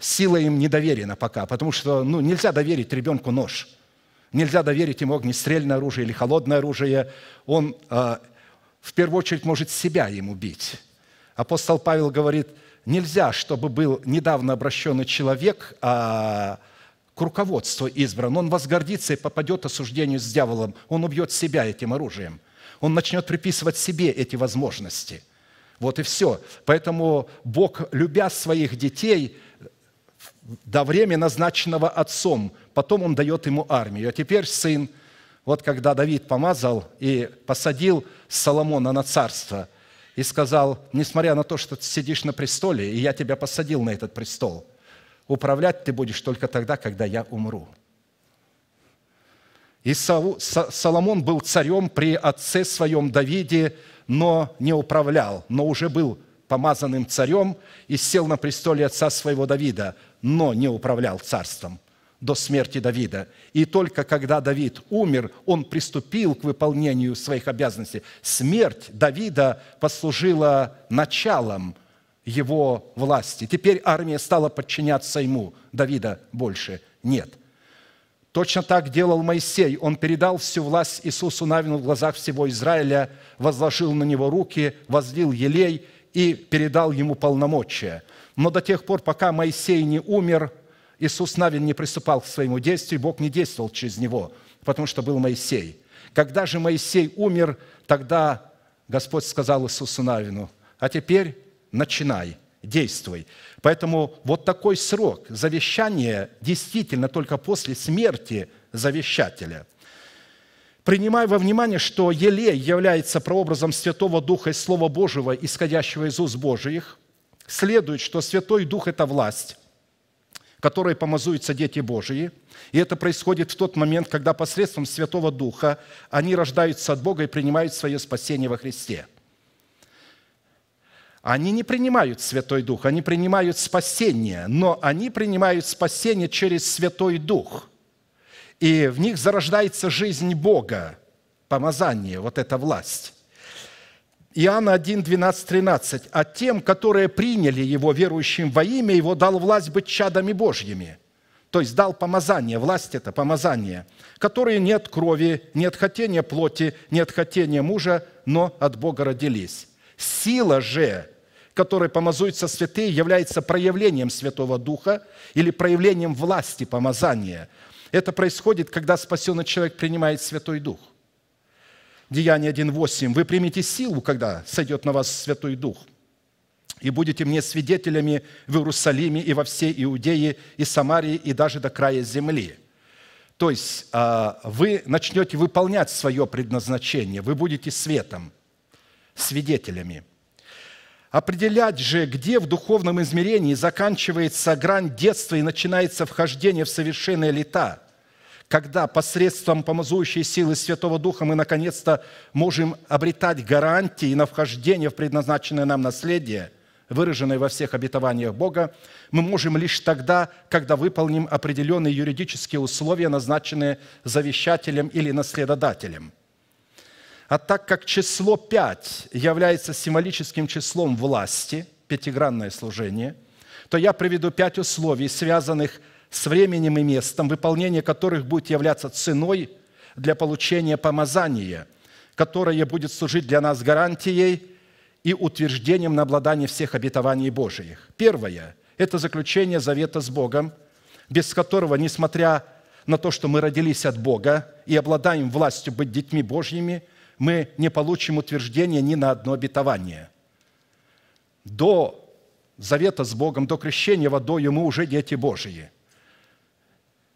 сила им не доверена пока, потому что ну, нельзя доверить ребенку нож. Нельзя доверить ему огнестрельное оружие или холодное оружие. Он э, в первую очередь может себя им убить. Апостол Павел говорит, нельзя, чтобы был недавно обращенный человек э, к руководству избран. Он возгордится и попадет осуждению с дьяволом. Он убьет себя этим оружием. Он начнет приписывать себе эти возможности. Вот и все. Поэтому Бог, любя своих детей, до времени назначенного отцом – потом он дает ему армию. А теперь сын, вот когда Давид помазал и посадил Соломона на царство и сказал, несмотря на то, что ты сидишь на престоле, и я тебя посадил на этот престол, управлять ты будешь только тогда, когда я умру. И Соломон был царем при отце своем Давиде, но не управлял, но уже был помазанным царем и сел на престоле отца своего Давида, но не управлял царством до смерти Давида. И только когда Давид умер, он приступил к выполнению своих обязанностей. Смерть Давида послужила началом его власти. Теперь армия стала подчиняться ему. Давида больше нет. Точно так делал Моисей. Он передал всю власть Иисусу Навину в глазах всего Израиля, возложил на него руки, возлил елей и передал ему полномочия. Но до тех пор, пока Моисей не умер – Иисус Навин не приступал к своему действию, Бог не действовал через него, потому что был Моисей. Когда же Моисей умер, тогда Господь сказал Иисусу Навину, а теперь начинай, действуй. Поэтому вот такой срок завещания действительно только после смерти завещателя. Принимая во внимание, что Елей является прообразом Святого Духа и Слова Божьего, исходящего из уст Божиих, следует, что Святой Дух – это власть, которой помазуются дети Божии. И это происходит в тот момент, когда посредством Святого Духа они рождаются от Бога и принимают свое спасение во Христе. Они не принимают Святой Дух, они принимают спасение, но они принимают спасение через Святой Дух. И в них зарождается жизнь Бога, помазание, вот эта власть. Иоанна 1, 12, 13. «А тем, которые приняли Его верующим во имя Его, дал власть быть чадами Божьими». То есть дал помазание, власть – это помазание, которые нет крови, нет хотения плоти, нет хотения мужа, но от Бога родились. Сила же, которой помазуются святые, является проявлением Святого Духа или проявлением власти помазания. Это происходит, когда спасенный человек принимает Святой Дух – Деяние 1.8. Вы примете силу, когда сойдет на вас Святой Дух, и будете мне свидетелями в Иерусалиме и во всей Иудее, и Самарии, и даже до края земли». То есть а, вы начнете выполнять свое предназначение, вы будете светом, свидетелями. Определять же, где в духовном измерении заканчивается грань детства и начинается вхождение в совершенные лета – когда посредством помазующей силы Святого Духа мы наконец-то можем обретать гарантии на вхождение в предназначенное нам наследие, выраженное во всех обетованиях Бога, мы можем лишь тогда, когда выполним определенные юридические условия, назначенные завещателем или наследодателем. А так как число 5 является символическим числом власти, пятигранное служение, то я приведу пять условий, связанных с с временем и местом, выполнение которых будет являться ценой для получения помазания, которое будет служить для нас гарантией и утверждением на обладание всех обетований Божиих. Первое – это заключение завета с Богом, без которого, несмотря на то, что мы родились от Бога и обладаем властью быть детьми Божьими, мы не получим утверждения ни на одно обетование. До завета с Богом, до крещения водою мы уже дети Божьи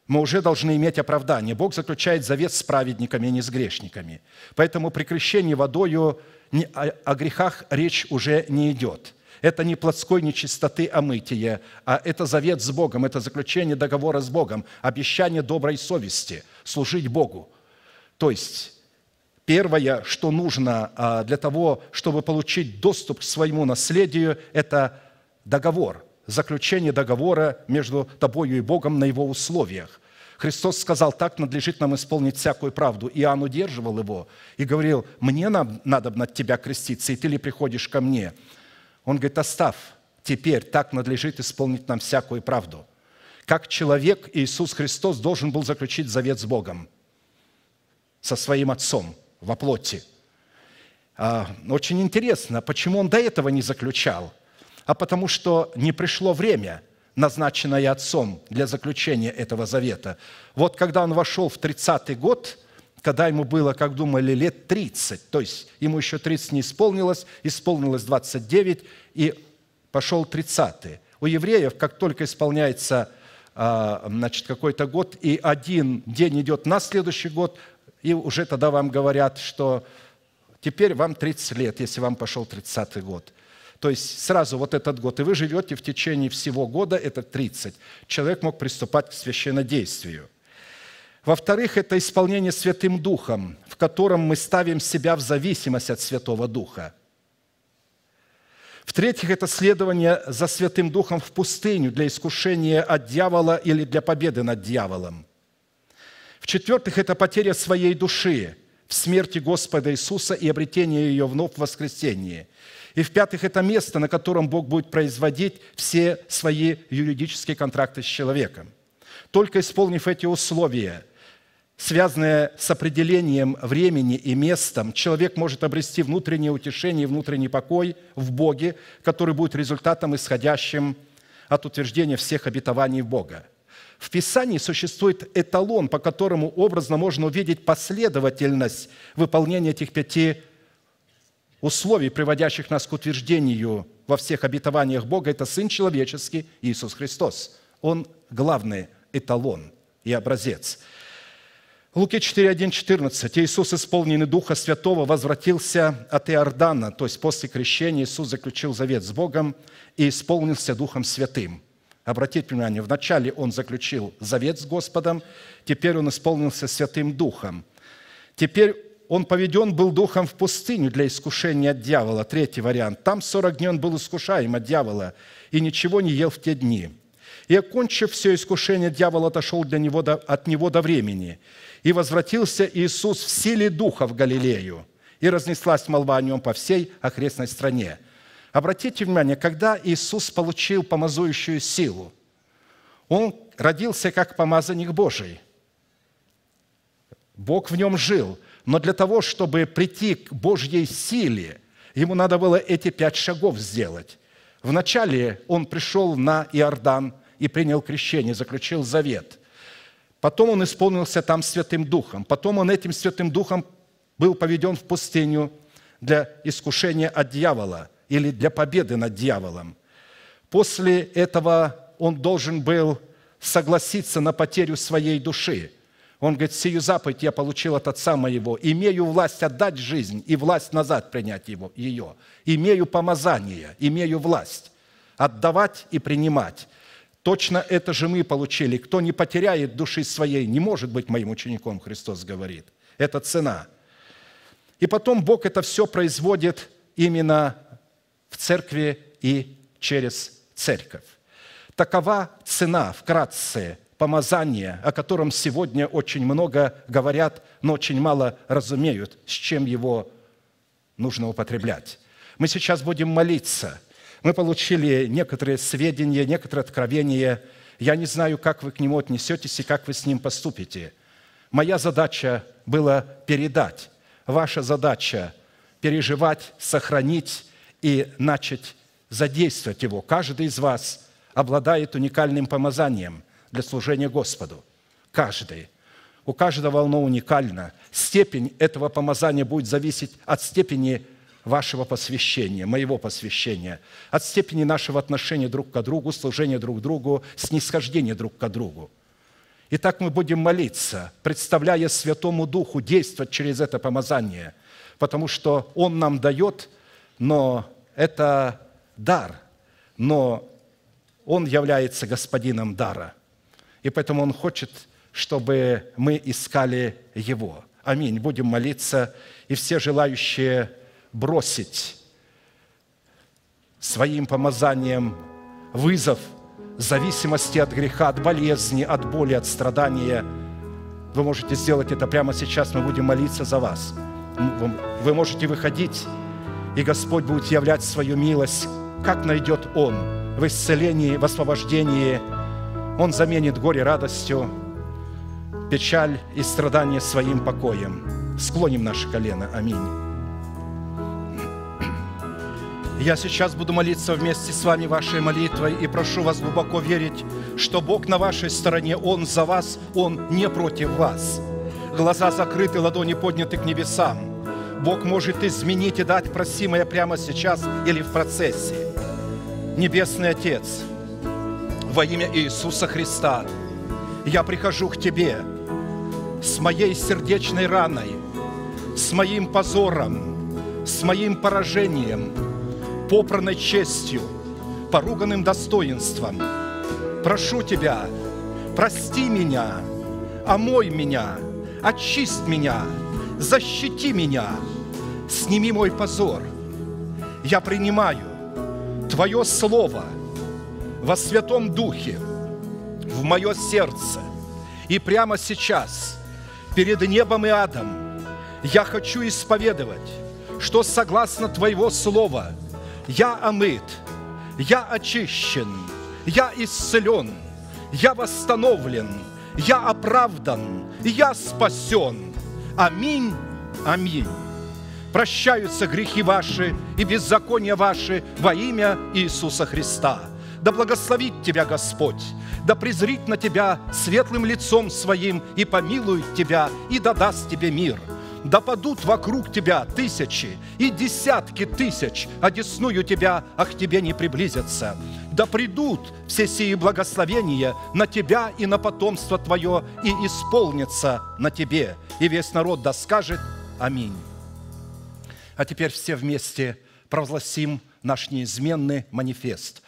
мы уже должны иметь оправдание. Бог заключает завет с праведниками, а не с грешниками. Поэтому при крещении водою о грехах речь уже не идет. Это не плотской нечистоты омытие, а это завет с Богом, это заключение договора с Богом, обещание доброй совести, служить Богу. То есть первое, что нужно а, для того, чтобы получить доступ к своему наследию, это договор – заключение договора между тобою и Богом на его условиях. Христос сказал, так надлежит нам исполнить всякую правду. Иоанн удерживал его и говорил, мне надо над тебя креститься, и ты ли приходишь ко мне? Он говорит, оставь, теперь так надлежит исполнить нам всякую правду. Как человек Иисус Христос должен был заключить завет с Богом, со своим Отцом во плоти. А, очень интересно, почему он до этого не заключал – а потому что не пришло время, назначенное Отцом для заключения этого завета. Вот когда он вошел в 30-й год, когда ему было, как думали, лет 30, то есть ему еще 30 не исполнилось, исполнилось 29, и пошел 30-й. У евреев, как только исполняется а, значит, какой-то год, и один день идет на следующий год, и уже тогда вам говорят, что теперь вам 30 лет, если вам пошел 30-й год. То есть сразу вот этот год. И вы живете в течение всего года, это 30. Человек мог приступать к священнодействию. Во-вторых, это исполнение Святым Духом, в котором мы ставим себя в зависимость от Святого Духа. В-третьих, это следование за Святым Духом в пустыню для искушения от дьявола или для победы над дьяволом. В-четвертых, это потеря своей души в смерти Господа Иисуса и обретение ее вновь в воскресении – и в-пятых, это место, на котором Бог будет производить все свои юридические контракты с человеком. Только исполнив эти условия, связанные с определением времени и местом, человек может обрести внутреннее утешение и внутренний покой в Боге, который будет результатом, исходящим от утверждения всех обетований Бога. В Писании существует эталон, по которому образно можно увидеть последовательность выполнения этих пяти условий, приводящих нас к утверждению во всех обетованиях Бога, это Сын Человеческий Иисус Христос. Он главный эталон и образец. Луке 4.1.14. «Иисус, исполненный Духа Святого, возвратился от Иордана». То есть после крещения Иисус заключил завет с Богом и исполнился Духом Святым. Обратите внимание, вначале Он заключил завет с Господом, теперь Он исполнился Святым Духом. Теперь он поведен был духом в пустыню для искушения от дьявола. Третий вариант. Там сорок дней он был искушаем от дьявола и ничего не ел в те дни. И, окончив все искушение, дьявол отошел для него до, от него до времени. И возвратился Иисус в силе Духа в Галилею. И разнеслась молва о нем по всей окрестной стране. Обратите внимание, когда Иисус получил помазующую силу, Он родился как помазанник Божий. Бог в нем жил – но для того, чтобы прийти к Божьей силе, ему надо было эти пять шагов сделать. Вначале он пришел на Иордан и принял крещение, заключил завет. Потом он исполнился там Святым Духом. Потом он этим Святым Духом был поведен в пустыню для искушения от дьявола или для победы над дьяволом. После этого он должен был согласиться на потерю своей души – он говорит, сию заповедь я получил от Отца моего. Имею власть отдать жизнь и власть назад принять его, ее. Имею помазание, имею власть отдавать и принимать. Точно это же мы получили. Кто не потеряет души своей, не может быть моим учеником, Христос говорит. Это цена. И потом Бог это все производит именно в церкви и через церковь. Такова цена, вкратце, помазание, о котором сегодня очень много говорят, но очень мало разумеют, с чем его нужно употреблять. Мы сейчас будем молиться. Мы получили некоторые сведения, некоторые откровения. Я не знаю, как вы к нему отнесетесь и как вы с ним поступите. Моя задача была передать. Ваша задача – переживать, сохранить и начать задействовать его. Каждый из вас обладает уникальным помазанием – для служения Господу. Каждый. У каждого оно уникальна Степень этого помазания будет зависеть от степени вашего посвящения, моего посвящения, от степени нашего отношения друг к другу, служения друг другу, снисхождения друг к другу. И так мы будем молиться, представляя Святому Духу действовать через это помазание, потому что Он нам дает, но это дар, но Он является господином дара – и поэтому Он хочет, чтобы мы искали Его. Аминь. Будем молиться. И все желающие бросить своим помазанием вызов зависимости от греха, от болезни, от боли, от страдания, вы можете сделать это прямо сейчас. Мы будем молиться за вас. Вы можете выходить, и Господь будет являть свою милость, как найдет Он в исцелении, в освобождении – он заменит горе радостью, печаль и страдания своим покоем. Склоним наши колено. Аминь. Я сейчас буду молиться вместе с вами вашей молитвой и прошу вас глубоко верить, что Бог на вашей стороне, Он за вас, Он не против вас. Глаза закрыты, ладони подняты к небесам. Бог может изменить и дать просимое прямо сейчас или в процессе. Небесный Отец – во имя Иисуса Христа. Я прихожу к Тебе с моей сердечной раной, с моим позором, с моим поражением, попранной честью, поруганным достоинством. Прошу Тебя, прости меня, омой меня, очисть меня, защити меня, сними мой позор. Я принимаю Твое Слово – во Святом Духе в мое сердце. И прямо сейчас, перед небом и адом, я хочу исповедовать, что согласно Твоего Слова я омыт, я очищен, я исцелен, я восстановлен, я оправдан, я спасен. Аминь, аминь. Прощаются грехи ваши и беззакония ваши во имя Иисуса Христа. Да благословит тебя Господь, да презрит на тебя светлым лицом своим и помилует тебя и дадаст тебе мир. Да падут вокруг тебя тысячи и десятки тысяч, одесную а тебя, а к тебе не приблизятся. Да придут все сии благословения на тебя и на потомство твое, и исполнится на тебе. И весь народ да скажет Аминь. А теперь все вместе провозгласим наш неизменный манифест –